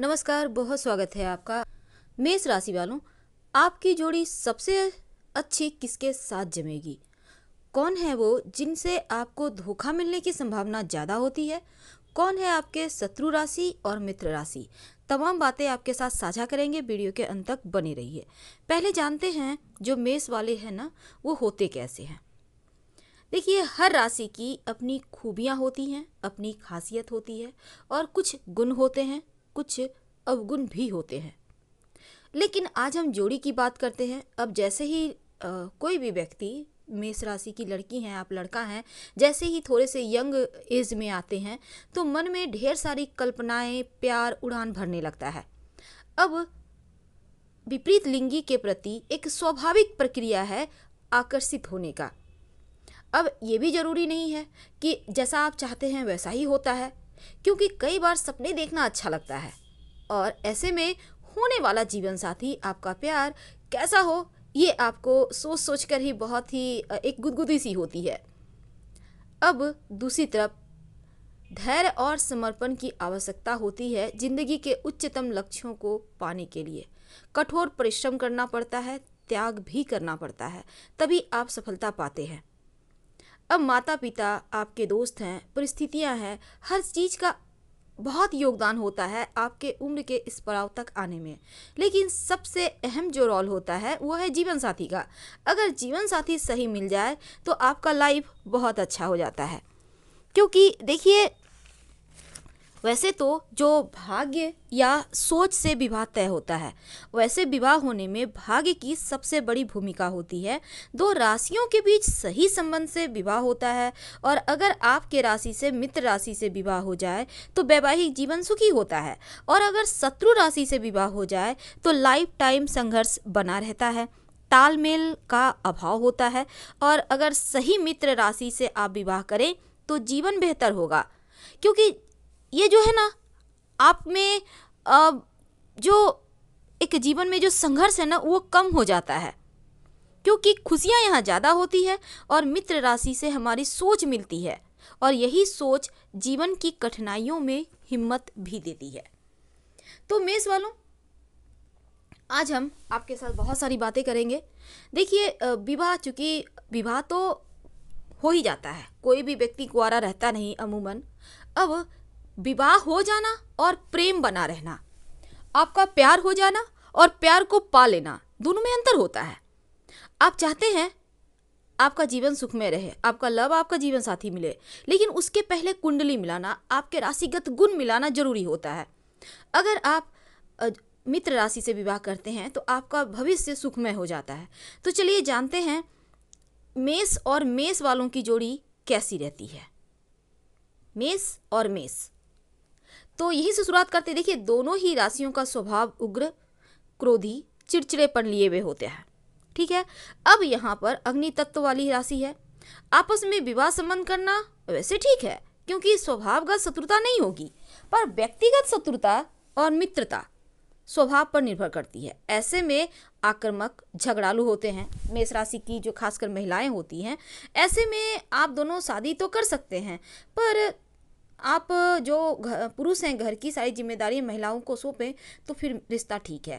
नमस्कार बहुत स्वागत है आपका मेष राशि वालों आपकी जोड़ी सबसे अच्छी किसके साथ जमेगी कौन है वो जिनसे आपको धोखा मिलने की संभावना ज़्यादा होती है कौन है आपके शत्रु राशि और मित्र राशि तमाम बातें आपके साथ साझा करेंगे वीडियो के अंत तक बने रहिए पहले जानते हैं जो मेष वाले हैं ना वो होते कैसे हैं देखिए हर राशि की अपनी खूबियाँ होती हैं अपनी खासियत होती है और कुछ गुण होते हैं कुछ अवगुण भी होते हैं लेकिन आज हम जोड़ी की बात करते हैं अब जैसे ही आ, कोई भी व्यक्ति मेष राशि की लड़की हैं आप लड़का हैं जैसे ही थोड़े से यंग एज में आते हैं तो मन में ढेर सारी कल्पनाएं प्यार उड़ान भरने लगता है अब विपरीत लिंगी के प्रति एक स्वाभाविक प्रक्रिया है आकर्षित होने का अब ये भी ज़रूरी नहीं है कि जैसा आप चाहते हैं वैसा ही होता है क्योंकि कई बार सपने देखना अच्छा लगता है और ऐसे में होने वाला जीवन साथी आपका प्यार कैसा हो ये आपको सोच सोच कर ही बहुत ही एक गुदगुदी सी होती है अब दूसरी तरफ धैर्य और समर्पण की आवश्यकता होती है जिंदगी के उच्चतम लक्ष्यों को पाने के लिए कठोर परिश्रम करना पड़ता है त्याग भी करना पड़ता है तभी आप सफलता पाते हैं अब माता पिता आपके दोस्त हैं परिस्थितियाँ हैं हर चीज़ का बहुत योगदान होता है आपके उम्र के इस पड़ाव तक आने में लेकिन सबसे अहम जो रोल होता है वो है जीवन साथी का अगर जीवन साथी सही मिल जाए तो आपका लाइफ बहुत अच्छा हो जाता है क्योंकि देखिए वैसे तो जो भाग्य या सोच से विवाह तय होता है वैसे विवाह होने में भाग्य की सबसे बड़ी भूमिका होती है दो राशियों के बीच सही संबंध से विवाह होता है और अगर आपके राशि से मित्र राशि से विवाह हो जाए तो वैवाहिक जीवन सुखी होता है और अगर शत्रु राशि से विवाह हो जाए तो लाइफ टाइम संघर्ष बना रहता है तालमेल का अभाव होता है और अगर सही मित्र राशि से आप विवाह करें तो जीवन बेहतर होगा क्योंकि ये जो है ना आप में जो एक जीवन में जो संघर्ष है ना वो कम हो जाता है क्योंकि खुशियाँ यहाँ ज़्यादा होती है और मित्र राशि से हमारी सोच मिलती है और यही सोच जीवन की कठिनाइयों में हिम्मत भी देती है तो मेष वालों आज हम आपके साथ बहुत सारी बातें करेंगे देखिए विवाह चूँकि विवाह तो हो ही जाता है कोई भी व्यक्ति कुआरा रहता नहीं अमूमन अब विवाह हो जाना और प्रेम बना रहना आपका प्यार हो जाना और प्यार को पा लेना दोनों में अंतर होता है आप चाहते हैं आपका जीवन सुख में रहे आपका लव आपका जीवन साथी मिले लेकिन उसके पहले कुंडली मिलाना आपके राशिगत गुण मिलाना जरूरी होता है अगर आप मित्र राशि से विवाह करते हैं तो आपका भविष्य सुखमय हो जाता है तो चलिए जानते हैं मेष और मेष वालों की जोड़ी कैसी रहती है मेष और मेष तो यही से शुरुआत करते देखिए दोनों ही राशियों का स्वभाव उग्र क्रोधी चिड़चिड़ेपन लिए हुए होते हैं ठीक है अब यहाँ पर अग्नि तत्व वाली राशि है आपस में विवाह संबंध करना वैसे ठीक है क्योंकि स्वभावगत शत्रुता नहीं होगी पर व्यक्तिगत शत्रुता और मित्रता स्वभाव पर निर्भर करती है ऐसे में आक्रामक झगड़ालू होते हैं मेष राशि की जो खासकर महिलाएं होती हैं ऐसे में आप दोनों शादी तो कर सकते हैं पर आप जो पुरुष हैं घर की सारी जिम्मेदारी महिलाओं को सौंपें तो फिर रिश्ता ठीक है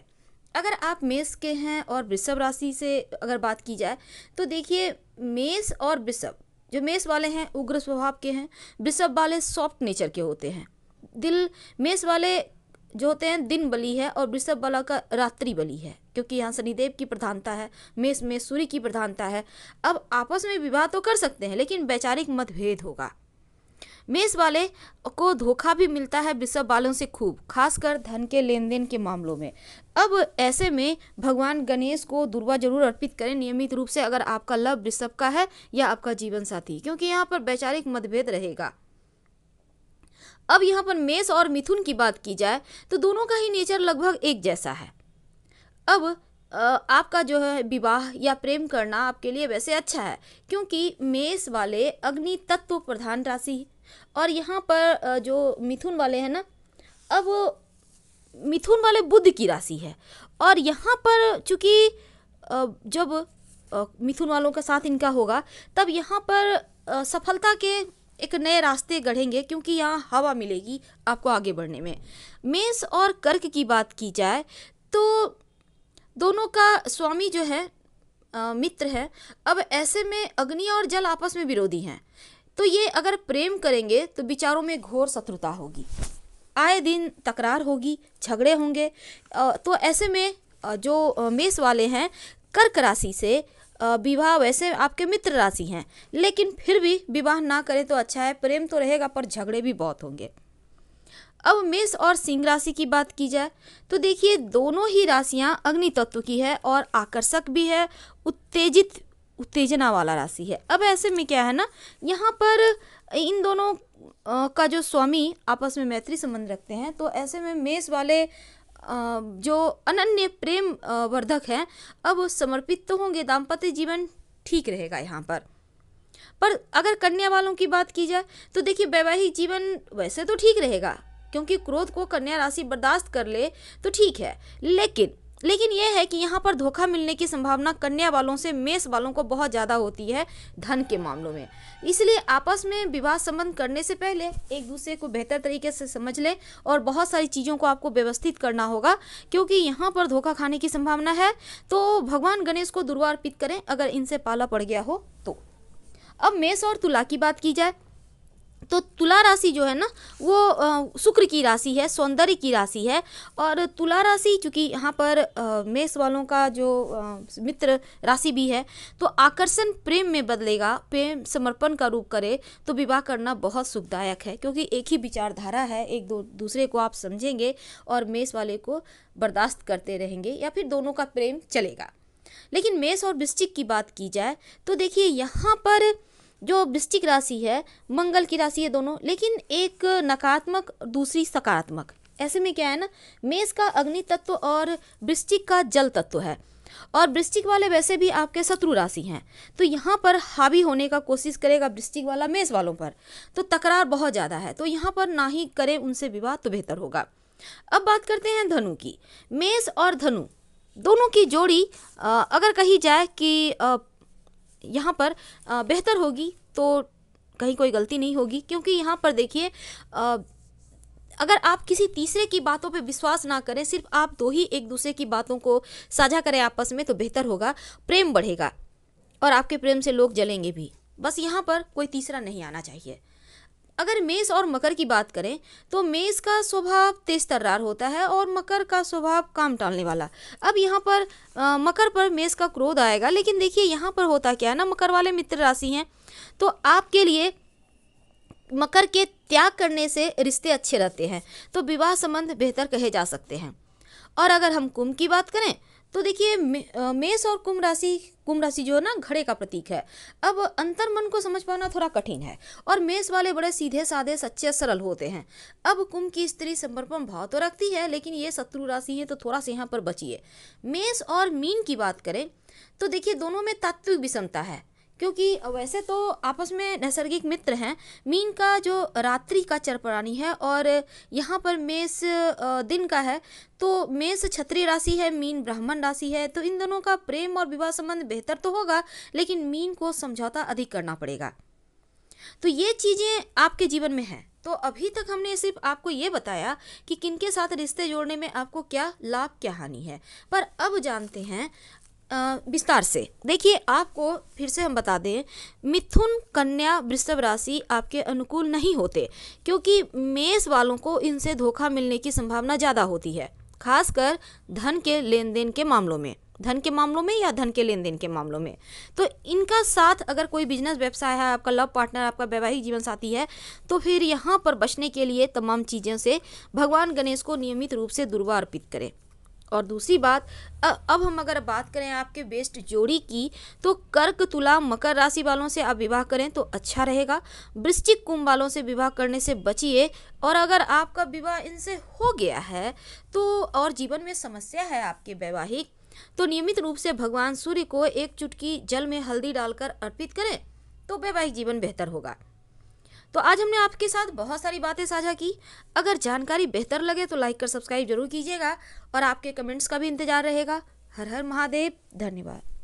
अगर आप मेष के हैं और वृषभ राशि से अगर बात की जाए तो देखिए मेष और वृषभ जो मेष वाले हैं उग्र स्वभाव के हैं वृषभ वाले सॉफ्ट नेचर के होते हैं दिल मेष वाले जो होते हैं दिन बली है और वृषभ वाला का रात्रि बली है क्योंकि यहाँ शनिदेव की प्रधानता है मेष में सूर्य की प्रधानता है अब आपस में विवाह तो कर सकते हैं लेकिन वैचारिक मतभेद होगा मेष वाले को धोखा भी मिलता है वृषभ वालों से खूब खासकर धन के लेन देन के मामलों में अब ऐसे में भगवान गणेश को दुर्वा जरूर अर्पित करें नियमित रूप से अगर आपका लव वृषभ का है या आपका जीवन साथी क्योंकि यहाँ पर वैचारिक मतभेद रहेगा अब यहाँ पर मेष और मिथुन की बात की जाए तो दोनों का ही नेचर लगभग एक जैसा है अब आपका जो है विवाह या प्रेम करना आपके लिए वैसे अच्छा है क्योंकि मेष वाले अग्नि तत्व प्रधान राशि और यहाँ पर जो मिथुन वाले हैं ना अब मिथुन वाले बुद्ध की राशि है और यहाँ पर चूँकि जब मिथुन वालों के साथ इनका होगा तब यहाँ पर सफलता के एक नए रास्ते गढ़ेंगे क्योंकि यहाँ हवा मिलेगी आपको आगे बढ़ने में मेष और कर्क की बात की जाए तो दोनों का स्वामी जो है आ, मित्र है अब ऐसे में अग्नि और जल आपस में विरोधी हैं तो ये अगर प्रेम करेंगे तो विचारों में घोर शत्रुता होगी आए दिन तकरार होगी झगड़े होंगे तो ऐसे में जो मेष वाले हैं कर्क राशि से विवाह वैसे आपके मित्र राशि हैं लेकिन फिर भी विवाह ना करें तो अच्छा है प्रेम तो रहेगा पर झगड़े भी बहुत होंगे अब मेष और सिंह राशि की बात की जाए तो देखिए दोनों ही राशियां अग्नि तत्व की है और आकर्षक भी है उत्तेजित उत्तेजना वाला राशि है अब ऐसे में क्या है ना यहाँ पर इन दोनों का जो स्वामी आपस में मैत्री संबंध रखते हैं तो ऐसे में मेष वाले जो अनन्य प्रेम वर्धक हैं अब समर्पित तो होंगे दाम्पत्य जीवन ठीक रहेगा यहाँ पर पर अगर कन्या वालों की बात की जाए तो देखिए वैवाहिक जीवन वैसे तो ठीक रहेगा क्योंकि क्रोध को कन्या राशि बर्दाश्त कर ले तो ठीक है लेकिन लेकिन यह है कि यहाँ पर धोखा मिलने की संभावना कन्या वालों से मेष वालों को बहुत ज़्यादा होती है धन के मामलों में इसलिए आपस में विवाह संबंध करने से पहले एक दूसरे को बेहतर तरीके से समझ लें और बहुत सारी चीज़ों को आपको व्यवस्थित करना होगा क्योंकि यहाँ पर धोखा खाने की संभावना है तो भगवान गणेश को दुर्वार्पित करें अगर इनसे पाला पड़ गया हो तो अब मेष और तुला की बात की जाए तो तुला राशि जो है ना वो शुक्र की राशि है सौंदर्य की राशि है और तुला राशि चूँकि यहाँ पर मेष वालों का जो मित्र राशि भी है तो आकर्षण प्रेम में बदलेगा प्रेम समर्पण का रूप करे तो विवाह करना बहुत सुखदायक है क्योंकि एक ही विचारधारा है एक दो दूसरे को आप समझेंगे और मेष वाले को बर्दाश्त करते रहेंगे या फिर दोनों का प्रेम चलेगा लेकिन मेष और वृश्चिक की बात की जाए तो देखिए यहाँ पर जो वृश्चिक राशि है मंगल की राशि है दोनों लेकिन एक नकारात्मक दूसरी सकारात्मक ऐसे में क्या है ना मेष का अग्नि तत्व और वृश्चिक का जल तत्व है और वृश्चिक वाले वैसे भी आपके शत्रु राशि हैं तो यहाँ पर हावी होने का कोशिश करेगा वृश्चिक वाला मेष वालों पर तो तकरार बहुत ज़्यादा है तो यहाँ पर ना ही करें उनसे विवाह तो बेहतर होगा अब बात करते हैं धनु की मेष और धनु दोनों की जोड़ी अगर कही जाए कि यहाँ पर बेहतर होगी तो कहीं कोई गलती नहीं होगी क्योंकि यहाँ पर देखिए अगर आप किसी तीसरे की बातों पे विश्वास ना करें सिर्फ आप दो ही एक दूसरे की बातों को साझा करें आपस में तो बेहतर होगा प्रेम बढ़ेगा और आपके प्रेम से लोग जलेंगे भी बस यहाँ पर कोई तीसरा नहीं आना चाहिए अगर मेष और मकर की बात करें तो मेष का स्वभाव तेज तर्रार होता है और मकर का स्वभाव काम टालने वाला अब यहाँ पर आ, मकर पर मेष का क्रोध आएगा लेकिन देखिए यहाँ पर होता क्या है ना मकर वाले मित्र राशि हैं तो आपके लिए मकर के त्याग करने से रिश्ते अच्छे रहते हैं तो विवाह संबंध बेहतर कहे जा सकते हैं और अगर हम कुंभ की बात करें तो देखिए मेष और कुंभ राशि कुंभ राशि जो है ना घड़े का प्रतीक है अब अंतर मन को समझ पाना थोड़ा कठिन है और मेष वाले बड़े सीधे साधे सच्चे सरल होते हैं अब कुंभ की स्त्री समर्पण भाव तो रखती है लेकिन ये शत्रु राशि है तो थोड़ा सा यहाँ पर बचिए मेष और मीन की बात करें तो देखिए दोनों में तात्विक विषमता है क्योंकि वैसे तो आपस में नैसर्गिक मित्र हैं मीन का जो रात्रि का चरपरानी है और यहाँ पर मेष दिन का है तो मेष क्षत्रिय राशि है मीन ब्राह्मण राशि है तो इन दोनों का प्रेम और विवाह संबंध बेहतर तो होगा लेकिन मीन को समझौता अधिक करना पड़ेगा तो ये चीज़ें आपके जीवन में हैं तो अभी तक हमने सिर्फ आपको ये बताया कि किनके साथ रिश्ते जोड़ने में आपको क्या लाभ क्या हानि है पर अब जानते हैं विस्तार से देखिए आपको फिर से हम बता दें मिथुन कन्या वृषभ राशि आपके अनुकूल नहीं होते क्योंकि मेष वालों को इनसे धोखा मिलने की संभावना ज़्यादा होती है खासकर धन के लेन देन के मामलों में धन के मामलों में या धन के लेन देन के मामलों में तो इनका साथ अगर कोई बिजनेस व्यवसाय है आपका लव पार्टनर आपका वैवाहिक जीवन साथी है तो फिर यहाँ पर बचने के लिए तमाम चीज़ों से भगवान गणेश को नियमित रूप से दुर्वा अर्पित करें और दूसरी बात अब हम अगर बात करें आपके बेस्ट जोड़ी की तो कर्क तुला मकर राशि वालों से आप विवाह करें तो अच्छा रहेगा वृश्चिक कुंभ वालों से विवाह करने से बचिए और अगर आपका विवाह इनसे हो गया है तो और जीवन में समस्या है आपके वैवाहिक तो नियमित रूप से भगवान सूर्य को एक चुटकी जल में हल्दी डालकर अर्पित करें तो वैवाहिक जीवन बेहतर होगा तो आज हमने आपके साथ बहुत सारी बातें साझा की अगर जानकारी बेहतर लगे तो लाइक कर सब्सक्राइब जरूर कीजिएगा और आपके कमेंट्स का भी इंतजार रहेगा हर हर महादेव धन्यवाद